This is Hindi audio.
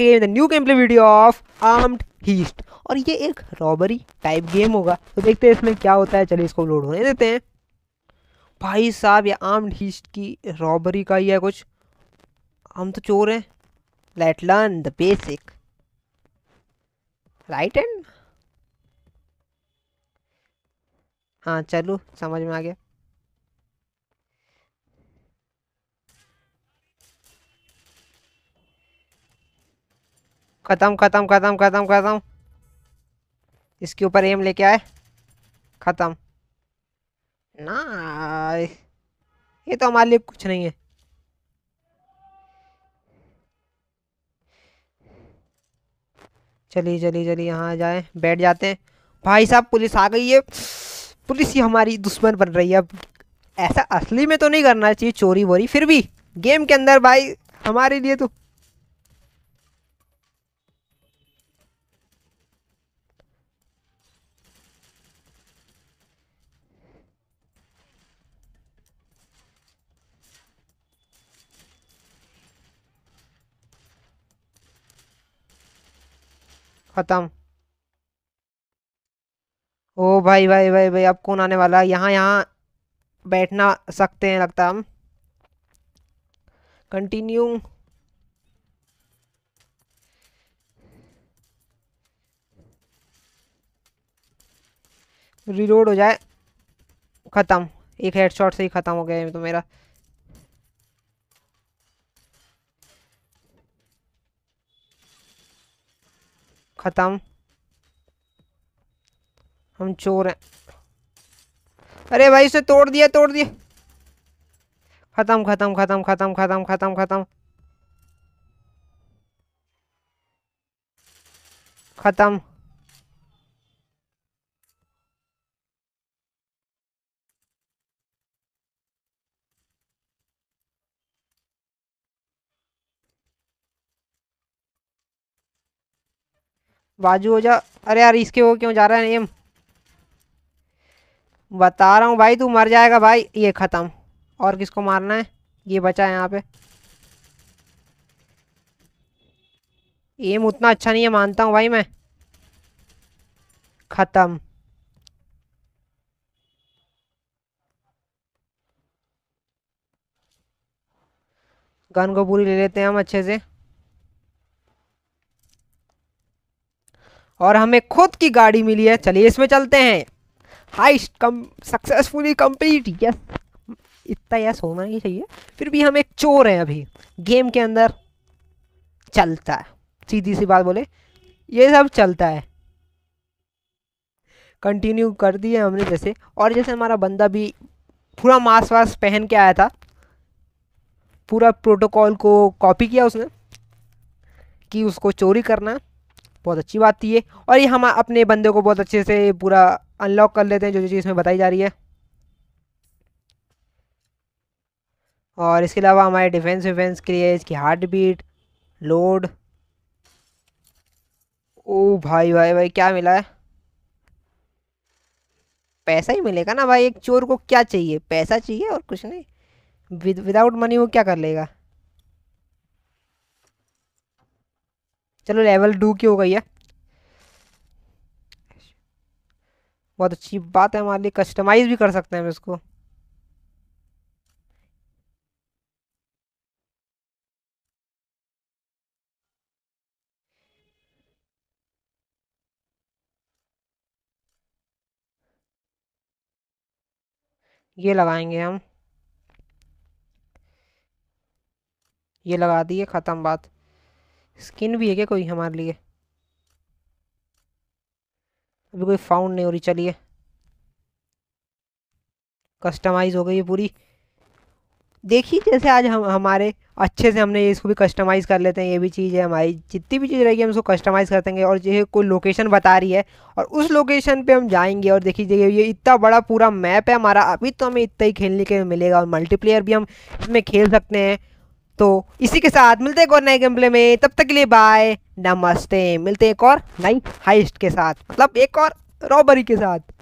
again the new game play video of armed heist और ये एक रॉबरी टाइप गेम होगा तो देखते हैं इसमें क्या होता है चलिए इसको लोड होने देते हैं भाई साहब ये आर्म्ड हीस्ट की रॉबरी का ही है कुछ हम तो चोर हैं let learn the basic right and हाँ चलो समझ में आ गया ख़त्म ख़त्म ख़त्म ख़त्म ख़त्म इसके ऊपर एम लेके आए ख़त्म ना ये तो हमारे लिए कुछ नहीं है चलिए चलिए चलिए यहाँ जाए बैठ जाते हैं भाई साहब पुलिस आ गई है पुलिस ही हमारी दुश्मन बन रही है अब ऐसा असली में तो नहीं करना चाहिए चोरी वोरी फिर भी गेम के अंदर भाई हमारे लिए तो ख़त्म ओ भाई भाई भाई भाई भाई अब कौन आने वाला है यहाँ यहाँ बैठना सकते हैं लगता हम कंटिन्यू रिलोड हो जाए ख़त्म एक हेडशॉट से ही ख़त्म हो गया तो मेरा ख़त्म हम चोर हैं अरे भाई इसे तोड़ दिया तोड़ दिया ख़त्म ख़त्म ख़त्म ख़त्म ख़त्म ख़त्म ख़त्म ख़त्म बाजू हो जा अरे यार इसके वो क्यों जा रहा है एम बता रहा हूँ भाई तू मर जाएगा भाई ये ख़त्म और किसको मारना है ये बचा है यहाँ पे एम उतना अच्छा नहीं है मानता हूँ भाई मैं ख़त्म गन को पूरी ले लेते हैं हम अच्छे से और हमें खुद की गाड़ी मिली है चलिए इसमें चलते हैं हाइस्ट कम सक्सेसफुली कंप्लीट यस इतना यस होना ही चाहिए फिर भी हम एक चोर हैं अभी गेम के अंदर चलता है सीधी सी बात बोले ये सब चलता है कंटिन्यू कर दिया हमने जैसे और जैसे हमारा बंदा भी पूरा मास्क वास्क पहन के आया था पूरा प्रोटोकॉल को कॉपी किया उसने कि उसको चोरी करना बहुत अच्छी बात थी ये और ये हम अपने बंदे को बहुत अच्छे से पूरा अनलॉक कर लेते हैं जो जो चीज़ इसमें बताई जा रही है और इसके अलावा हमारे डिफेंस विफेंस के लिए इसकी हार्ट बीट लोड ओ भाई भाई भाई क्या मिला है पैसा ही मिलेगा ना भाई एक चोर को क्या चाहिए पैसा चाहिए और कुछ नहीं विदाउट मनी वो क्या कर लेगा चलो लेवल टू की हो गई है बहुत अच्छी बात है हमारे लिए कस्टमाइज भी कर सकते हैं हम इसको ये लगाएंगे हम ये लगा दिए ख़त्म बात स्किन भी है क्या कोई हमारे लिए अभी कोई फाउंड नहीं हो रही चलिए कस्टमाइज़ हो गई ये पूरी देखिए जैसे आज हम हमारे अच्छे से हमने इसको भी कस्टमाइज़ कर लेते हैं ये भी चीज़ है हमारी जितनी भी चीज़ रहेगी हम उसको कस्टमाइज़ कर देंगे और ये कोई लोकेशन बता रही है और उस लोकेशन पे हम जाएंगे और देखिए ये इतना बड़ा पूरा मैप है हमारा अभी तो हमें इतना ही खेलने के मिलेगा और मल्टीप्लेयर भी हम इसमें खेल सकते हैं तो इसी के साथ मिलते हैं एक और नए गेम प्ले में तब तक के लिए बाय नमस्ते मिलते हैं एक और नई हाइस्ट के साथ मतलब एक और रॉबरी के साथ